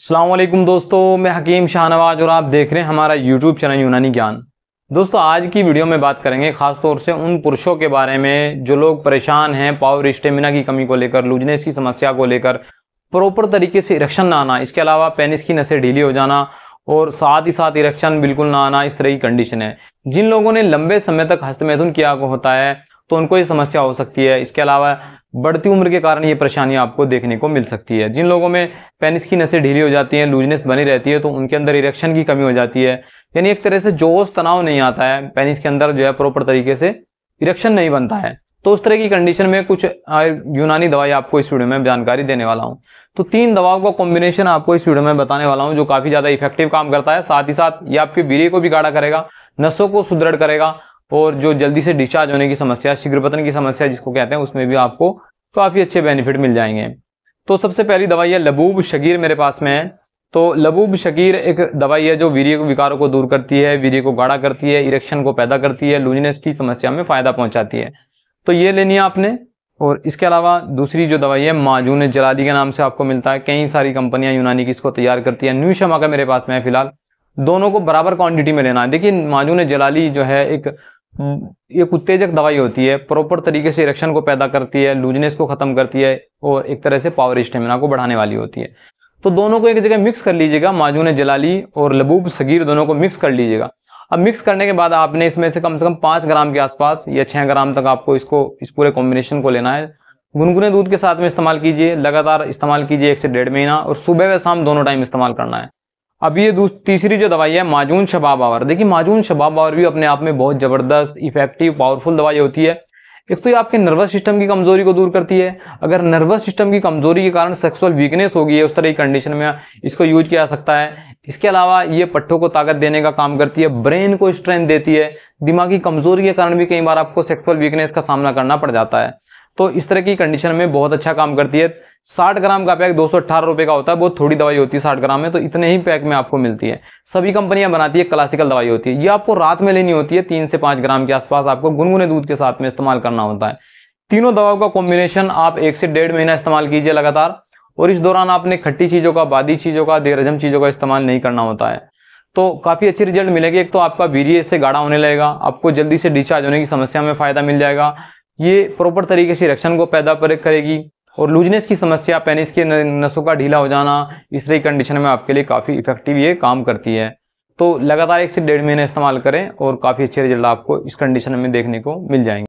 अल्लाम दोस्तों मैं हकीम शाहनवाज और आप देख रहे हैं हमारा यूट्यूब चैनल यूनानी ज्ञान दोस्तों आज की वीडियो में बात करेंगे ख़ासतौर से उन पुरुषों के बारे में जो लोग परेशान हैं पावर स्टेमिना की कमी को लेकर लूजनेस की समस्या को लेकर प्रॉपर तरीके से इरेक्शन ना आना इसके अलावा पेनिस की नसें ढीली हो जाना और साथ ही साथ इरेक्शन बिल्कुल ना आना इस तरह की कंडीशन है जिन लोगों ने लंबे समय तक हस्तमैथुन किया होता है तो उनको ये समस्या हो सकती है इसके अलावा बढ़ती उम्र के कारण ये परेशानी आपको देखने को मिल सकती है जिन लोगों में पेनिस की नसें ढीली हो जाती हैं लूजनेस बनी रहती है तो उनके अंदर इरेक्शन की कमी हो जाती है यानी एक तरह से जोश तनाव नहीं आता है पेनिस के अंदर जो है प्रॉपर तरीके से इरेक्शन नहीं बनता है तो उस तरह की कंडीशन में कुछ यूनानी दवाई आपको इस वीडियो में जानकारी देने वाला हूँ तो तीन दवाओं का कॉम्बिनेशन आपको इस वीडियो में बताने वाला हूँ जो काफ़ी ज़्यादा इफेक्टिव काम करता है साथ ही साथ ये आपके बीरे को भी गाढ़ा करेगा नसों को सुदृढ़ करेगा और जो जल्दी से डिस्चार्ज होने की समस्या शीघ्र पतन की समस्या जिसको कहते हैं उसमें भी आपको काफ़ी अच्छे बेनिफिट मिल जाएंगे तो सबसे पहली दवाई है लबूब शकीर मेरे पास में है तो लबूब शकीर एक दवाई है जो वीरिय विकारों को दूर करती है वीरिय को गाढ़ा करती है इरेक्शन को पैदा करती है लूजनेस की समस्या में फ़ायदा पहुंचाती है तो ये लेनी है आपने और इसके अलावा दूसरी जो दवाई है माजून जलादी के नाम से आपको मिलता है कई सारी कंपनियां यूनानी की इसको तैयार करती है न्यू शमा का मेरे पास में है फिलहाल दोनों को बराबर क्वांटिटी में लेना है देखिए माजून जलाली जो है एक एक हम्म, उत्तेजक दवाई होती है प्रॉपर तरीके से इरेक्शन को पैदा करती है लूजनेस को ख़त्म करती है और एक तरह से पावर स्टेमिना को बढ़ाने वाली होती है तो दोनों को एक जगह मिक्स कर लीजिएगा माजून जलाली और लबूब सगीर दोनों को मिक्स कर लीजिएगा अब मिक्स करने के बाद आपने इसमें से कम से कम पाँच ग्राम के आसपास या छः ग्राम तक आपको इसको इस पूरे कॉम्बिनेशन को लेना है गुनगुने दूध के साथ में इस्तेमाल कीजिए लगातार इस्तेमाल कीजिए एक से डेढ़ महीना और सुबह व शाम दोनों टाइम इस्तेमाल करना है अब ये तीसरी जो दवाई है माजून शबाब आवर देखिए माजून शबाब आवर भी अपने आप में बहुत ज़बरदस्त इफेक्टिव पावरफुल दवाई होती है एक तो ये आपके नर्वस सिस्टम की कमज़ोरी को दूर करती है अगर नर्वस सिस्टम की कमज़ोरी के कारण सेक्सुअल वीकनेस होगी है उस तरह की कंडीशन में इसको यूज किया जा सकता है इसके अलावा ये पट्ठों को ताकत देने का काम करती है ब्रेन को स्ट्रेंथ देती है दिमागी कमज़ोरी के कारण भी कई बार आपको सेक्सुअल वीकनेस का सामना करना पड़ जाता है तो इस तरह की कंडीशन में बहुत अच्छा काम करती है साठ ग्राम का पैक दो सौ का होता है बहुत थोड़ी दवाई होती है साठ ग्राम में तो इतने ही पैक में आपको मिलती है सभी कंपनियां बनाती है क्लासिकल दवाई होती है ये आपको रात में लेनी होती है तीन से पाँच ग्राम के आसपास आपको गुनगुने दूध के साथ में इस्तेमाल करना होता है तीनों दवाओं का कॉम्बिनेशन आप एक से डेढ़ महीना इस्तेमाल कीजिए लगातार और इस दौरान आपने खट्टी चीज़ों का बादी चीज़ों का देरजम चीज़ों का इस्तेमाल नहीं करना होता है तो काफ़ी अच्छे रिजल्ट मिलेंगे एक तो आपका वीरिय से गाढ़ा होने लगेगा आपको जल्दी से डिस्चार्ज होने की समस्या में फ़ायदा मिल जाएगा ये प्रॉपर तरीके से रक्षण को पैदा करेगी और लूजनेस की समस्या पेनिस के नसों का ढीला हो जाना इस तरह कंडीशन में आपके लिए काफ़ी इफेक्टिव ये काम करती है तो लगातार एक से डेढ़ महीने इस्तेमाल करें और काफ़ी अच्छे रिजल्ट आपको इस कंडीशन में देखने को मिल जाएंगे